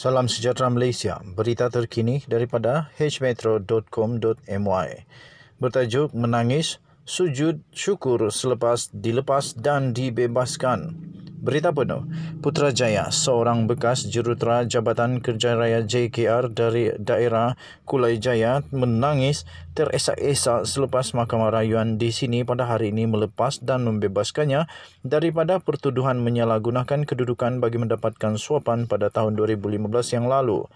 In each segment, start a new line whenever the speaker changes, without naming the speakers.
Salam sejahtera Malaysia. Berita terkini daripada hmetro.com.my bertajuk Menangis Sujud Syukur Selepas Dilepas dan Dibebaskan. Berita penuh, Putrajaya, seorang bekas jurutera Jabatan Kerja Raya JKR dari daerah Kulai Jaya menangis teresak-esak selepas Mahkamah Rayuan di sini pada hari ini melepas dan membebaskannya daripada pertuduhan menyalahgunakan kedudukan bagi mendapatkan suapan pada tahun 2015 yang lalu.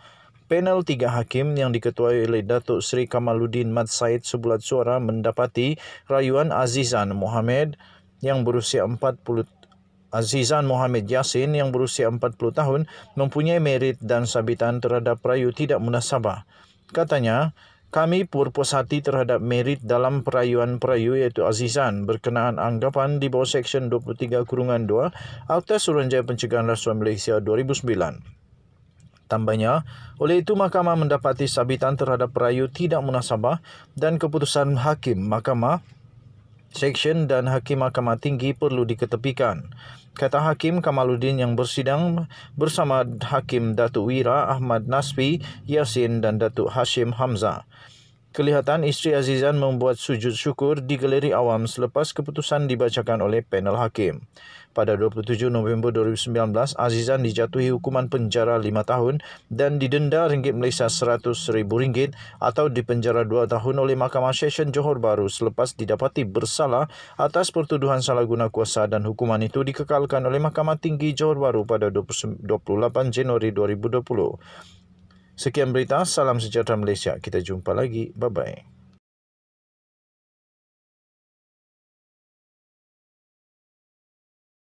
Panel tiga hakim yang diketuai oleh Datuk Seri Kamaluddin Mat Said sebulat suara mendapati rayuan Azizan Mohamed yang berusia 40 Azizan Mohamed Yasin yang berusia 40 tahun mempunyai merit dan sabitan terhadap perayu tidak munasabah. Katanya, kami purpos hati terhadap merit dalam perayuan perayu iaitu Azizan berkenaan anggapan di bawah Seksyen 23 Kurungan 2 Akta Suruhanjaya Pencegahan Rasuah Malaysia 2009. Tambahnya, oleh itu mahkamah mendapati sabitan terhadap perayu tidak munasabah dan keputusan hakim mahkamah Seksyen dan Hakim Mahkamah Tinggi perlu diketepikan. Kata Hakim Kamaluddin yang bersidang bersama Hakim Datuk Wira Ahmad Nasfi, Yasin dan Datuk Hashim Hamzah. Kelihatan isteri Azizan membuat sujud syukur di galeri awam selepas keputusan dibacakan oleh panel hakim. Pada 27 November 2019, Azizan dijatuhi hukuman penjara 5 tahun dan didenda ringgit Malaysia RM100,000 atau dipenjara 2 tahun oleh Mahkamah Session Johor Bahru selepas didapati bersalah atas pertuduhan salah guna kuasa dan hukuman itu dikekalkan oleh Mahkamah Tinggi Johor Bahru pada 28 Januari 2020. Sekian berita, salam sejahtera Malaysia. Kita jumpa lagi. Bye-bye.